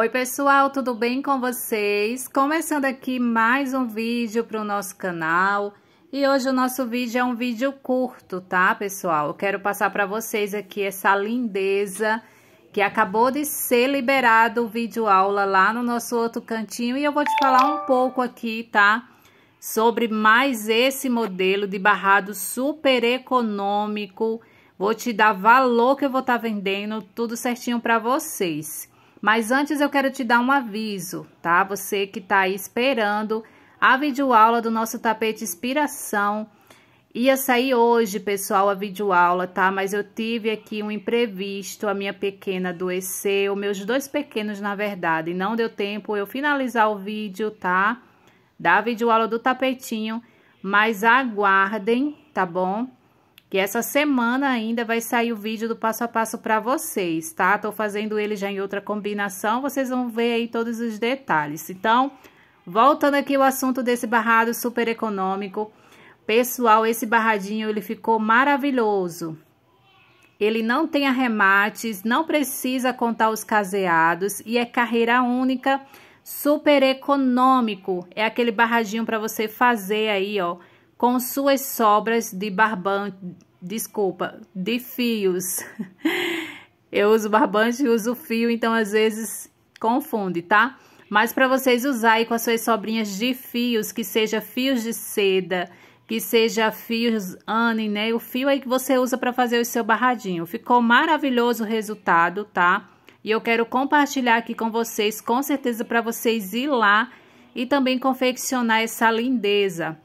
Oi pessoal, tudo bem com vocês? Começando aqui mais um vídeo para o nosso canal e hoje o nosso vídeo é um vídeo curto, tá pessoal? Eu quero passar para vocês aqui essa lindeza que acabou de ser liberado o vídeo aula lá no nosso outro cantinho e eu vou te falar um pouco aqui, tá? Sobre mais esse modelo de barrado super econômico, vou te dar valor que eu vou estar tá vendendo, tudo certinho para vocês. Mas antes eu quero te dar um aviso, tá? Você que está aí esperando a videoaula do nosso tapete inspiração. Ia sair hoje, pessoal, a videoaula, tá? Mas eu tive aqui um imprevisto, a minha pequena adoeceu, meus dois pequenos, na verdade, e não deu tempo eu finalizar o vídeo, tá? Da videoaula do tapetinho, mas aguardem, tá bom? que essa semana ainda vai sair o vídeo do passo a passo para vocês, tá? Tô fazendo ele já em outra combinação, vocês vão ver aí todos os detalhes. Então, voltando aqui o assunto desse barrado super econômico, pessoal, esse barradinho ele ficou maravilhoso. Ele não tem arremates, não precisa contar os caseados e é carreira única, super econômico. É aquele barradinho para você fazer aí, ó, com suas sobras de barbante, desculpa, de fios. Eu uso barbante e uso fio, então às vezes confunde, tá? Mas para vocês usarem com as suas sobrinhas de fios, que seja fios de seda, que seja fios ane, né? O fio aí que você usa para fazer o seu barradinho. Ficou maravilhoso o resultado, tá? E eu quero compartilhar aqui com vocês, com certeza para vocês ir lá e também confeccionar essa lindeza.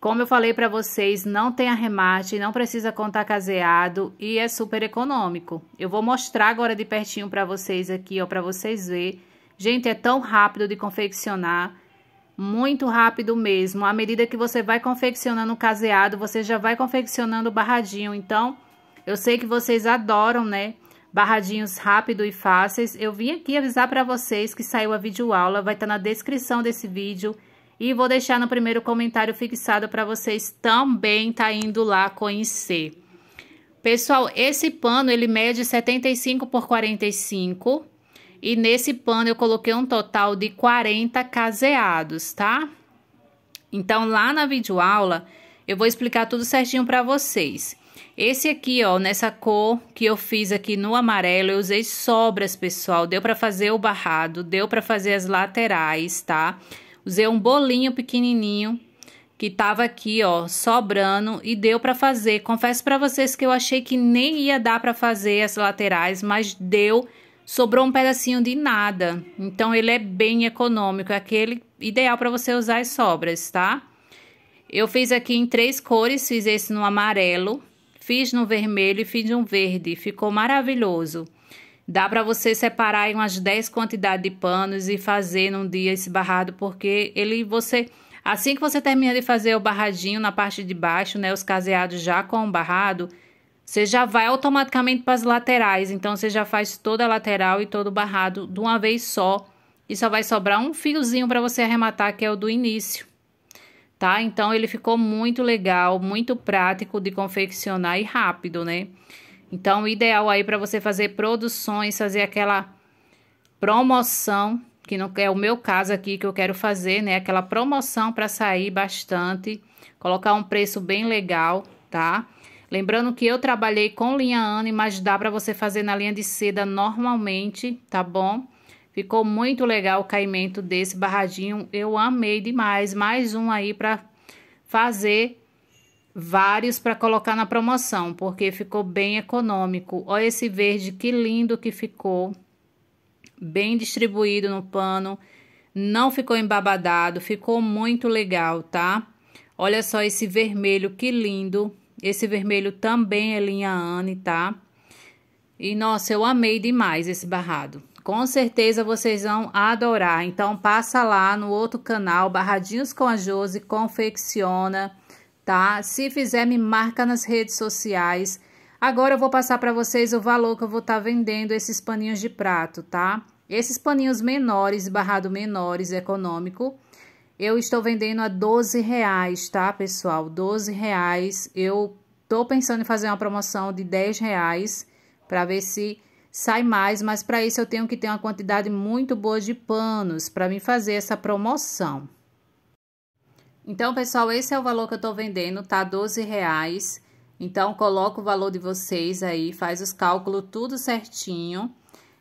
Como eu falei para vocês, não tem arremate, não precisa contar caseado e é super econômico. Eu vou mostrar agora de pertinho para vocês aqui, ó, para vocês ver. Gente, é tão rápido de confeccionar, muito rápido mesmo. À medida que você vai confeccionando o caseado, você já vai confeccionando o barradinho. Então, eu sei que vocês adoram, né? Barradinhos rápido e fáceis. Eu vim aqui avisar para vocês que saiu a videoaula, vai estar tá na descrição desse vídeo. E vou deixar no primeiro comentário fixado para vocês também tá indo lá conhecer. Pessoal, esse pano ele mede 75 por 45 e nesse pano eu coloquei um total de 40 caseados, tá? Então lá na videoaula eu vou explicar tudo certinho para vocês. Esse aqui, ó, nessa cor que eu fiz aqui no amarelo, eu usei sobras, pessoal. Deu para fazer o barrado, deu para fazer as laterais, tá? Tá? Usei um bolinho pequenininho que tava aqui, ó, sobrando e deu para fazer. Confesso para vocês que eu achei que nem ia dar para fazer as laterais, mas deu, sobrou um pedacinho de nada. Então ele é bem econômico, é aquele ideal para você usar as sobras, tá? Eu fiz aqui em três cores, fiz esse no amarelo, fiz no vermelho e fiz no verde. Ficou maravilhoso. Dá para você separar em umas 10 quantidades de panos e fazer num dia esse barrado, porque ele você assim que você termina de fazer o barradinho na parte de baixo, né, os caseados já com o barrado, você já vai automaticamente para as laterais, então você já faz toda a lateral e todo o barrado de uma vez só, e só vai sobrar um fiozinho para você arrematar, que é o do início. Tá? Então ele ficou muito legal, muito prático de confeccionar e rápido, né? Então, o ideal aí para você fazer produções, fazer aquela promoção, que não é o meu caso aqui que eu quero fazer, né? Aquela promoção para sair bastante, colocar um preço bem legal, tá? Lembrando que eu trabalhei com linha Anne, mas dá para você fazer na linha de seda normalmente, tá bom? Ficou muito legal o caimento desse barradinho, eu amei demais. Mais um aí para fazer vários para colocar na promoção, porque ficou bem econômico. Olha esse verde, que lindo que ficou. Bem distribuído no pano, não ficou embabadado, ficou muito legal, tá? Olha só esse vermelho, que lindo. Esse vermelho também é linha Anne, tá? E nossa, eu amei demais esse barrado. Com certeza vocês vão adorar. Então passa lá no outro canal, Barradinhos com a Josi, confecciona tá? Se fizer, me marca nas redes sociais. Agora eu vou passar para vocês o valor que eu vou estar tá vendendo esses paninhos de prato, tá? Esses paninhos menores, barrado menores, econômico, eu estou vendendo a 12 reais, tá, pessoal? 12 reais. Eu tô pensando em fazer uma promoção de 10 reais para ver se sai mais, mas para isso eu tenho que ter uma quantidade muito boa de panos para me fazer essa promoção. Então, pessoal, esse é o valor que eu estou vendendo, tá? 12 reais. Então, coloca o valor de vocês aí, faz os cálculos tudo certinho.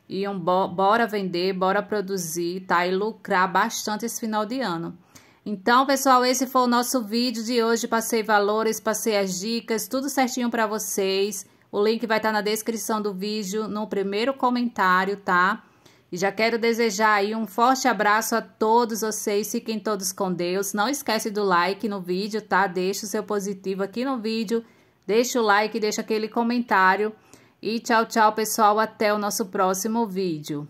E um bo bora vender, bora produzir, tá? E lucrar bastante esse final de ano. Então, pessoal, esse foi o nosso vídeo de hoje. Passei valores, passei as dicas, tudo certinho para vocês. O link vai estar tá na descrição do vídeo, no primeiro comentário, tá? E já quero desejar aí um forte abraço a todos vocês, fiquem todos com Deus. Não esquece do like no vídeo, tá? Deixa o seu positivo aqui no vídeo, deixa o like, deixa aquele comentário. E tchau, tchau, pessoal, até o nosso próximo vídeo.